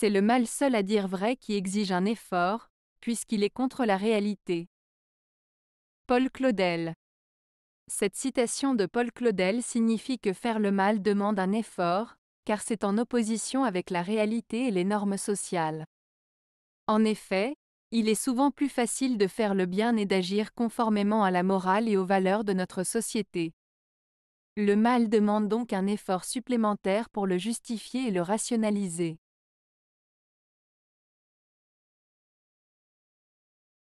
C'est le mal seul à dire vrai qui exige un effort, puisqu'il est contre la réalité. Paul Claudel Cette citation de Paul Claudel signifie que faire le mal demande un effort, car c'est en opposition avec la réalité et les normes sociales. En effet, il est souvent plus facile de faire le bien et d'agir conformément à la morale et aux valeurs de notre société. Le mal demande donc un effort supplémentaire pour le justifier et le rationaliser.